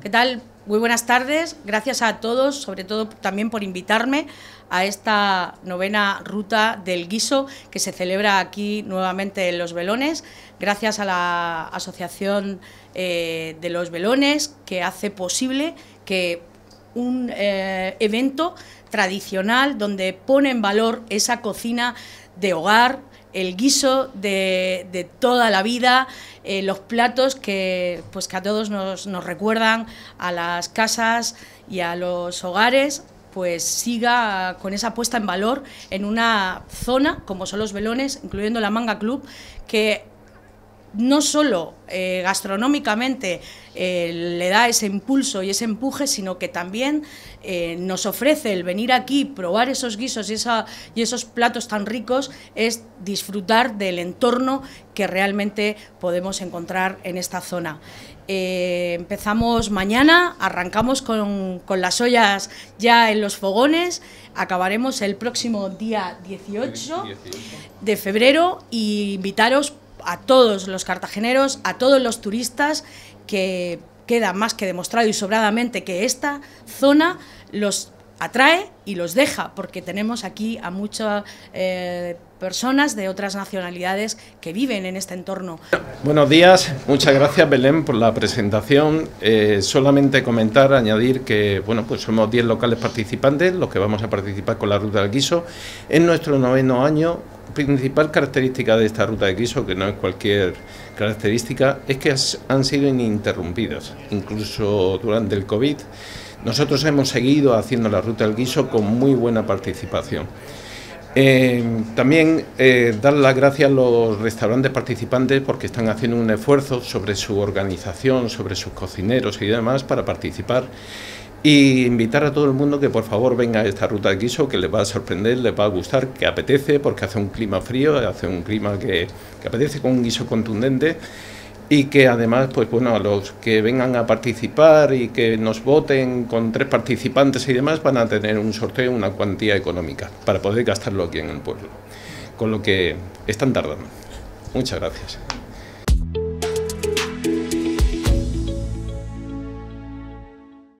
¿Qué tal? Muy buenas tardes. Gracias a todos, sobre todo también por invitarme a esta novena ruta del guiso que se celebra aquí nuevamente en Los Velones. Gracias a la Asociación eh, de los Velones que hace posible que un eh, evento tradicional donde pone en valor esa cocina de hogar, el guiso de, toda la vida, eh, los platos que, pues que a todos nos, nos, recuerdan a las casas y a los hogares, pues siga con esa puesta en valor en una zona como son los velones, incluyendo la Manga Club, que no solo eh, gastronómicamente eh, le da ese impulso y ese empuje, sino que también eh, nos ofrece el venir aquí, probar esos guisos y, esa, y esos platos tan ricos, es disfrutar del entorno que realmente podemos encontrar en esta zona. empezamos mañana, arrancamos con, con las ollas ya en los fogones, acabaremos el próximo día 18 de febrero y invitaros a todos los cartageneros, a todos los turistas, que queda más que demostrado y sobradamente que esta zona los atrae y los deja, porque tenemos aquí a muchas eh, personas de otras nacionalidades que viven en este entorno. Buenos días, muchas gracias Belén por la presentación. Eh, solamente comentar, añadir que bueno, pues somos 10 locales participantes, los que vamos a participar con la ruta del guiso. En nuestro noveno año, principal característica de esta ruta del guiso, que no es cualquier característica, es que han sido ininterrumpidas, incluso durante el COVID. Nosotros hemos seguido haciendo la ruta del guiso con muy buena participación. Eh, también eh, dar las gracias a los restaurantes participantes porque están haciendo un esfuerzo sobre su organización, sobre sus cocineros y demás para participar y invitar a todo el mundo que por favor venga a esta ruta del guiso que les va a sorprender, les va a gustar, que apetece porque hace un clima frío, hace un clima que, que apetece con un guiso contundente y que además, pues bueno, a los que vengan a participar y que nos voten con tres participantes y demás van a tener un sorteo, una cuantía económica para poder gastarlo aquí en el pueblo. Con lo que están tardando. Muchas gracias.